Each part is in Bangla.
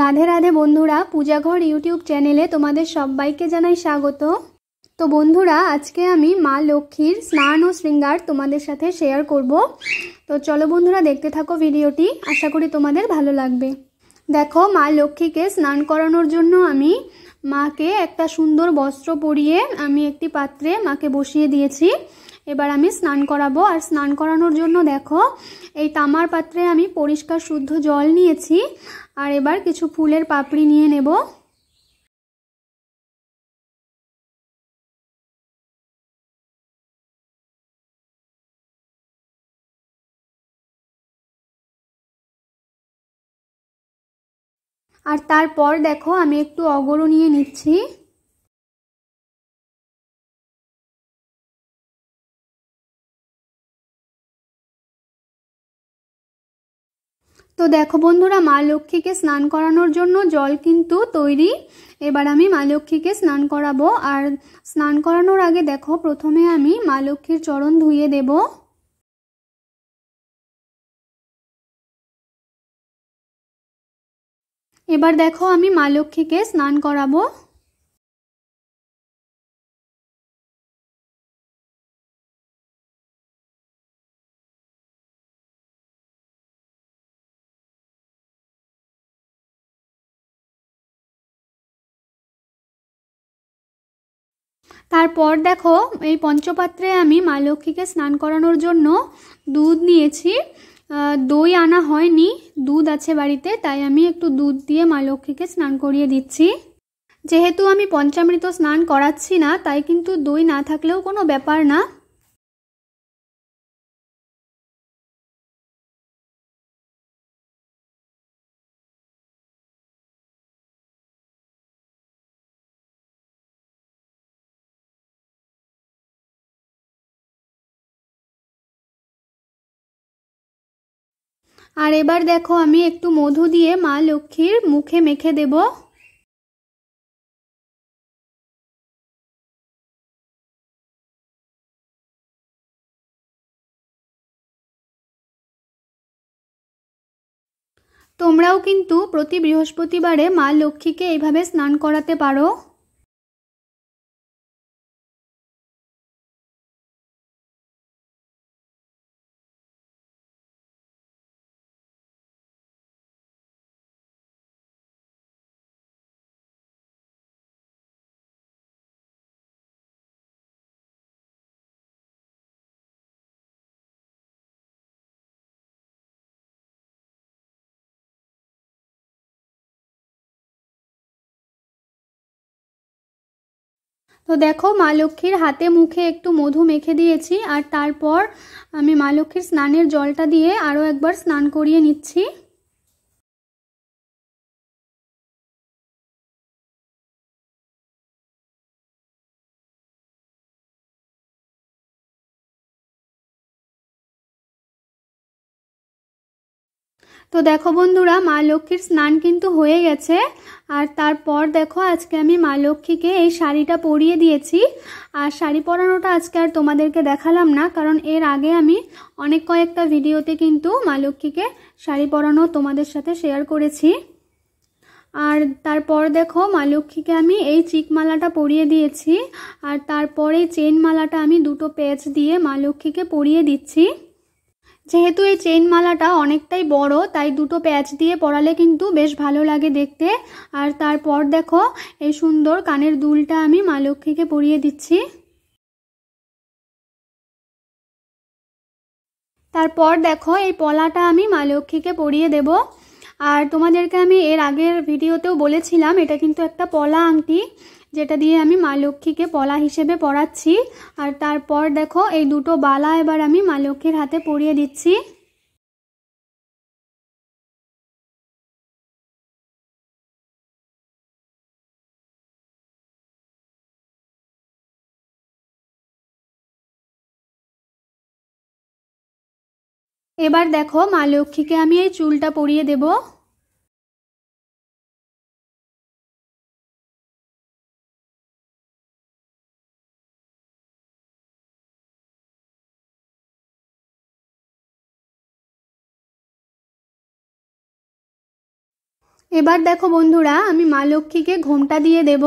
রাধে রাধে বন্ধুরা পূজাঘর ইউটিউব চ্যানেলে তোমাদের সবাইকে জানাই স্বাগত তো বন্ধুরা আজকে আমি মা লক্ষ্মীর স্নান ও শৃঙ্গার তোমাদের সাথে শেয়ার করব তো চলো বন্ধুরা দেখতে থাকো ভিডিওটি আশা করি তোমাদের ভালো লাগবে দেখো মা লক্ষ্মীকে স্নান করানোর জন্য আমি মাকে একটা সুন্দর বস্ত্র পরিয়ে আমি একটি পাত্রে মাকে বসিয়ে দিয়েছি এবার আমি স্নান করাবো আর স্নান করানোর জন্য দেখো এই তামার পাত্রে আমি পরিষ্কার শুদ্ধ জল নিয়েছি আর এবার কিছু ফুলের পাপড়ি নিয়ে নেব আর তারপর দেখো আমি একটু অগরু নিয়ে নিচ্ছি তো দেখো বন্ধুরা মা লক্ষ্মীকে স্নান করানোর জন্য জল কিন্তু তৈরি এবার আমি মা লক্ষ্মীকে স্নান করাবো আর স্নান করানোর আগে দেখো প্রথমে আমি মা লক্ষ্মীর চরণ ধুয়ে দেব এবার দেখো আমি মা লক্ষ্মীকে স্নান করাবো তারপর দেখো এই পঞ্চপাত্রে আমি মা লক্ষ্মীকে স্নান করানোর জন্য দুধ নিয়েছি দই আনা হয়নি দুধ আছে বাড়িতে তাই আমি একটু দুধ দিয়ে মা লক্ষ্মীকে স্নান করিয়ে দিচ্ছি যেহেতু আমি পঞ্চামৃত স্নান করাচ্ছি না তাই কিন্তু দই না থাকলেও কোনো ব্যাপার না আর এবার দেখো আমি একটু মধু দিয়ে মা লক্ষ্মীর মুখে মেখে দেব তোমরাও কিন্তু প্রতি বৃহস্পতিবারে মা লক্ষ্মীকে এইভাবে স্নান করাতে পারো তো দেখো মা লক্ষ্মীর হাতে মুখে একটু মধু মেখে দিয়েছি আর তারপর আমি মা লক্ষ্মীর স্নানের জলটা দিয়ে আরও একবার স্নান করিয়ে নিচ্ছি তো দেখো বন্ধুরা মা লক্ষ্মীর স্নান কিন্তু হয়ে গেছে আর তারপর দেখো আজকে আমি মা লক্ষ্মীকে এই শাড়িটা পরিয়ে দিয়েছি আর শাড়ি পরানোটা আজকে আর তোমাদেরকে দেখালাম না কারণ এর আগে আমি অনেক কয়েকটা ভিডিওতে কিন্তু মা লক্ষ্মীকে শাড়ি পরানো তোমাদের সাথে শেয়ার করেছি আর তারপর দেখো মা লক্ষ্মীকে আমি এই চিকমালাটা পরিয়ে দিয়েছি আর তারপরে চেন মালাটা আমি দুটো পেঁচ দিয়ে মা লক্ষ্মীকে পরিয়ে দিচ্ছি যেহেতু এই চেইন মালাটা অনেকটাই বড় তাই দুটো প্যাচ দিয়ে পরালে কিন্তু বেশ ভালো লাগে দেখতে আর তারপর দেখো এই সুন্দর কানের দুলটা আমি মা লক্ষ্মীকে পরিয়ে দিচ্ছি তারপর দেখো এই পলাটা আমি মা লক্ষ্মীকে পরিয়ে দেব আর তোমাদেরকে আমি এর আগের ভিডিওতেও বলেছিলাম এটা কিন্তু একটা পলা আংটি যেটা দিয়ে আমি মা লক্ষ্মীকে পলা হিসেবে পড়াচ্ছি আর তারপর দেখো এই দুটো বালা এবার আমি মা লক্ষ্মীর হাতে পরিয়ে দিচ্ছি এবার দেখো মা লক্ষ্মীকে আমি এই চুলটা পরিয়ে দেবো এবার দেখো বন্ধুরা আমি মা লক্ষ্মীকে ঘোমটা দিয়ে দেব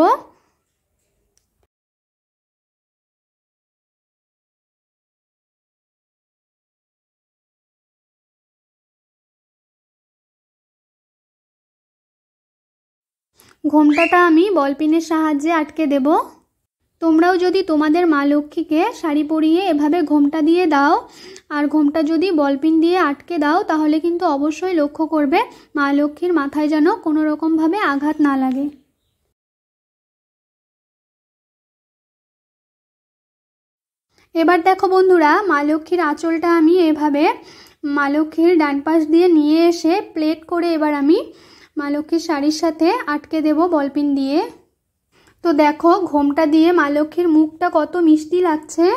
ঘোমটাটা আমি বলপিনের সাহায্যে আটকে দেবো তোমরাও যদি তোমাদের মা লক্ষ্মীকে শাড়ি পরিয়ে এভাবে ঘোমটা দিয়ে দাও আর ঘোমটা যদি বলপিন দিয়ে আটকে দাও তাহলে কিন্তু অবশ্যই লক্ষ্য করবে মা লক্ষ্মীর মাথায় যেন কোনো রকমভাবে আঘাত না লাগে এবার দেখো বন্ধুরা মা লক্ষ্মীর আঁচলটা আমি এভাবে মা লক্ষ্মীর ডান পাশ দিয়ে নিয়ে এসে প্লেট করে এবার আমি মা লক্ষ্মীর শাড়ির সাথে আটকে দেব বলপিন দিয়ে তো দেখো ঘোমটা দিয়ে মা লক্ষ্মীর মুখটা কত মিষ্টি লাগছে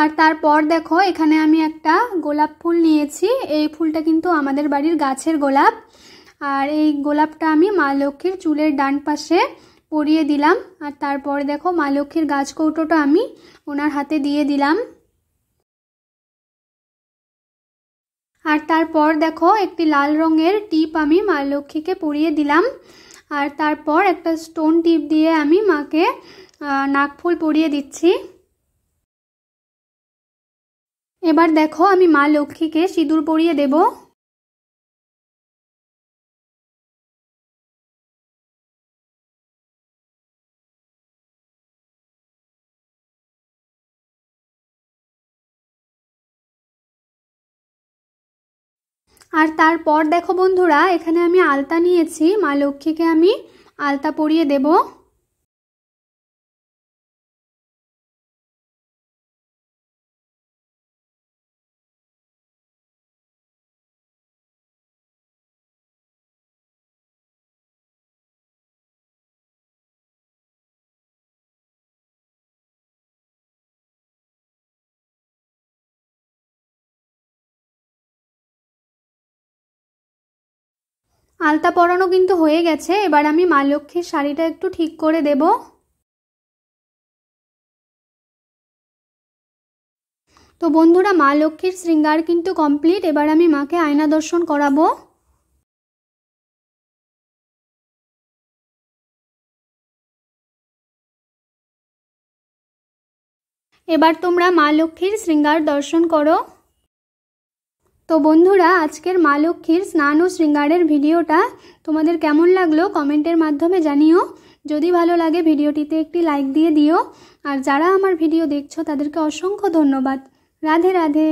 আর তারপর দেখো এখানে আমি একটা গোলাপ ফুল নিয়েছি এই ফুলটা কিন্তু আমাদের বাড়ির গাছের গোলাপ আর এই গোলাপটা আমি মা লক্ষ্মীর চুলের ডান পাশে পরিয়ে দিলাম আর তারপরে দেখো মা লক্ষ্মীর গাছ কৌটোটা আমি ওনার হাতে দিয়ে দিলাম আর তারপর দেখো একটি লাল রঙের টিপ আমি মা লক্ষ্মীকে পরিয়ে দিলাম আর তারপর একটা স্টোন টিপ দিয়ে আমি মাকে নাকফুল পরিয়ে দিচ্ছি এবার দেখো আমি মা লক্ষ্মীকে সিঁদুর পরিয়ে দেবো আর তারপর দেখো বন্ধুরা এখানে আমি আলতা নিয়েছি মা লক্ষ্মীকে আমি আলতা পরিয়ে দেবো আলতা পরানো কিন্তু হয়ে গেছে এবার আমি মা লক্ষ্মীর শাড়িটা একটু ঠিক করে দেব তো বন্ধুরা মা লক্ষ্মীর শৃঙ্গার কিন্তু কমপ্লিট এবার আমি মাকে আয়না দর্শন করাবো এবার তোমরা মা লক্ষ্মীর শৃঙ্গার দর্শন করো তো বন্ধুরা আজকের মা লক্ষ্মীর স্নান ও শৃঙ্গারের ভিডিওটা তোমাদের কেমন লাগলো কমেন্টের মাধ্যমে জানিও যদি ভালো লাগে ভিডিওটিতে একটি লাইক দিয়ে দিও আর যারা আমার ভিডিও দেখছো তাদেরকে অসংখ্য ধন্যবাদ রাধে রাধে